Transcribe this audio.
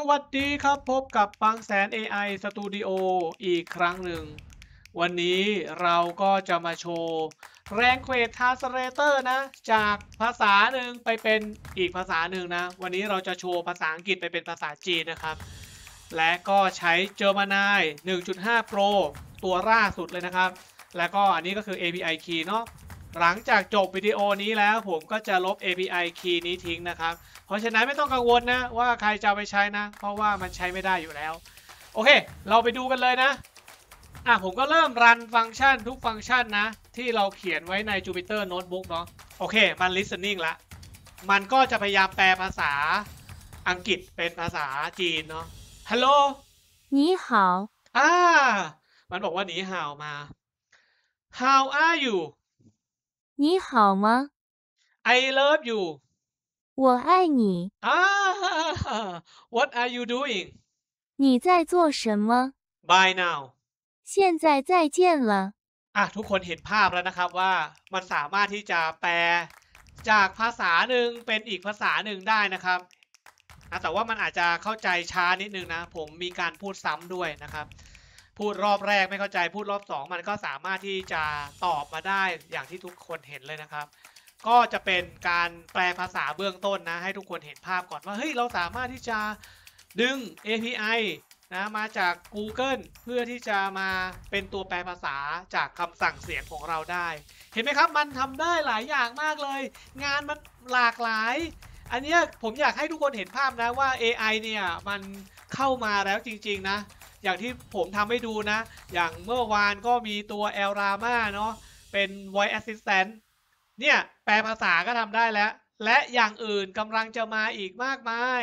สวัสดีครับพบกับปังแสน AI Studio อีกครั้งหนึ่งวันนี้เราก็จะมาโชว์แรงเควดทาสเรเตอร์นะ จากภาษาหนึ่งไปเป็นอีกภาษาหนึ่งนะ วันนี้เราจะโชว์ภาษาอังกฤษไปเป็นภาษาจีนนะครับ และก็ใช้เจอร์มานาย 1.5 Pro ตัวล่าสุดเลยนะครับ และก็อันนี้ก็คือ API Key เนาะหลังจากจบวิดีโอนี้แล้วผมก็จะลบ API key นี้ทิ้งนะครับ เพราะฉะนั้นไม่ต้องกังวลนะ ว่าใครจะไปใช้นะ เพราะว่ามันใช้ไม่ได้อยู่แล้ว โอเค เราไปดูกันเลยนะอ่ะผมก็เริ่มรันฟังก์ชันทุกฟังก์ชันนะ ที่เราเขียนไว้ใน Jupyter Notebook เนาะ โอเค มัน listening ละ มันก็จะพยายามแปลภาษาอังกฤษเป็นภาษาจีน เนาะ Hello นี่หาวอ่ามันบอกว่าหนีห่าวมา How are you 你好吗 I love you 我爱你 Ah What are you doing 你在做什么 Bye now 现在再见了啊ทุกคนเห็นภาพแล้วนะครับว่ามันสามารถที่จะแปลจากภาษาหนึ่งเป็นอีกภาษาหนึ่งได้นะครับแต่ว่ามันอาจจะเข้าใจช้านิดนึงนะ ผมมีการพูดซ้ำด้วยนะครับพูดรอบแรกไม่เข้าใจพูดรอบ 2 มันก็สามารถที่จะตอบมาได้อย่างที่ทุกคนเห็นเลยนะครับ ก็จะเป็นการแปลภาษาเบื้องต้นนะ ให้ทุกคนเห็นภาพก่อนว่าเฮ้ยเราสามารถที่จะดึง API นะมาจาก Google เพื่อที่จะมาเป็นตัวแปลภาษาจากคำสั่งเสียงของเราได้ เห็นไหมครับมันทำได้หลายอย่างมากเลย งานมันหลากหลาย อันนี้ผมอยากให้ทุกคนเห็นภาพนะว่า AI เนี่ยมันเข้ามาแล้วจริง ๆนะอย่างที่ผมทำให้ดูนะ อย่างเมื่อวานก็มีตัวเอลรามาเนาะ เป็น voice assistant เนี่ย แปลภาษาก็ทำได้แล้ว และอย่างอื่นกำลังจะมาอีกมากมาย